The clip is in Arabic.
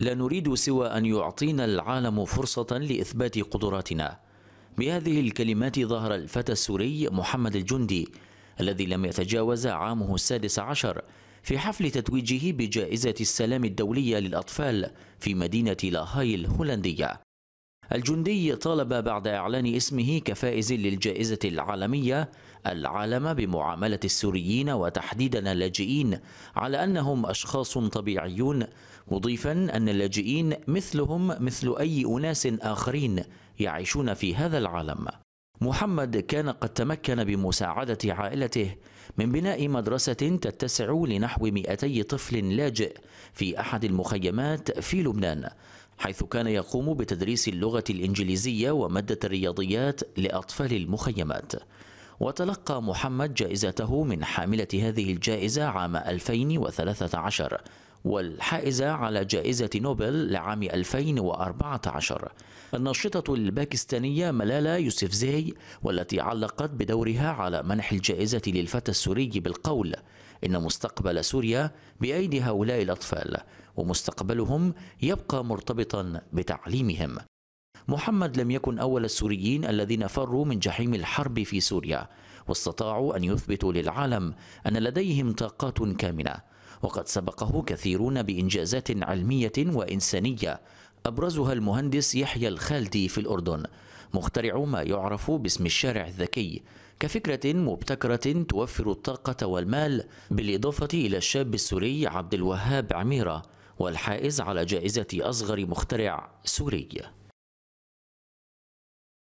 لا نريد سوى أن يعطينا العالم فرصة لإثبات قدراتنا بهذه الكلمات ظهر الفتى السوري محمد الجندي الذي لم يتجاوز عامه السادس عشر في حفل تتويجه بجائزة السلام الدولية للأطفال في مدينة لاهاي الهولندية الجندي طالب بعد إعلان اسمه كفائز للجائزة العالمية العالم بمعاملة السوريين وتحديدا اللاجئين على أنهم أشخاص طبيعيون مضيفا أن اللاجئين مثلهم مثل أي أناس آخرين يعيشون في هذا العالم محمد كان قد تمكن بمساعدة عائلته من بناء مدرسة تتسع لنحو 200 طفل لاجئ في أحد المخيمات في لبنان حيث كان يقوم بتدريس اللغة الإنجليزية ومادة الرياضيات لأطفال المخيمات وتلقى محمد جائزته من حاملة هذه الجائزة عام 2013 والحائزة على جائزة نوبل لعام 2014 الناشطة الباكستانية ملالا زي والتي علقت بدورها على منح الجائزة للفتى السوري بالقول إن مستقبل سوريا بأيدي هؤلاء الأطفال ومستقبلهم يبقى مرتبطا بتعليمهم محمد لم يكن أول السوريين الذين فروا من جحيم الحرب في سوريا واستطاعوا أن يثبتوا للعالم أن لديهم طاقات كامنة وقد سبقه كثيرون بإنجازات علمية وإنسانية أبرزها المهندس يحيى الخالدي في الأردن مخترع ما يعرف باسم الشارع الذكي كفكرة مبتكرة توفر الطاقة والمال بالإضافة إلى الشاب السوري عبد الوهاب عميرة والحائز على جائزة أصغر مخترع سوري